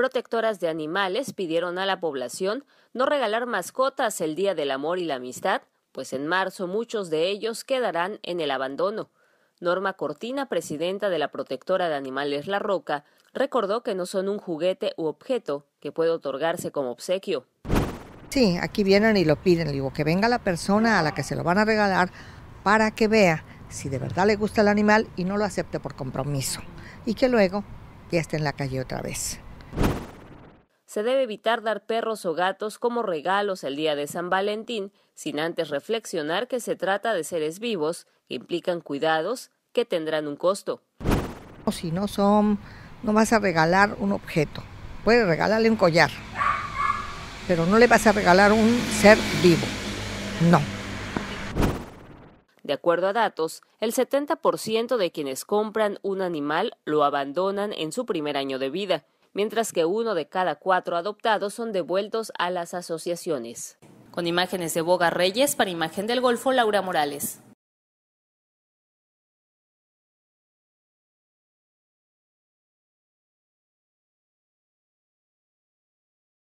protectoras de animales pidieron a la población no regalar mascotas el Día del Amor y la Amistad, pues en marzo muchos de ellos quedarán en el abandono. Norma Cortina, presidenta de la Protectora de Animales La Roca, recordó que no son un juguete u objeto que puede otorgarse como obsequio. Sí, aquí vienen y lo piden, digo que venga la persona a la que se lo van a regalar para que vea si de verdad le gusta el animal y no lo acepte por compromiso y que luego ya esté en la calle otra vez se debe evitar dar perros o gatos como regalos el día de San Valentín, sin antes reflexionar que se trata de seres vivos que implican cuidados que tendrán un costo. O si no son, no vas a regalar un objeto. Puedes regalarle un collar, pero no le vas a regalar un ser vivo. No. De acuerdo a datos, el 70% de quienes compran un animal lo abandonan en su primer año de vida mientras que uno de cada cuatro adoptados son devueltos a las asociaciones. Con imágenes de Boga Reyes, para Imagen del Golfo, Laura Morales.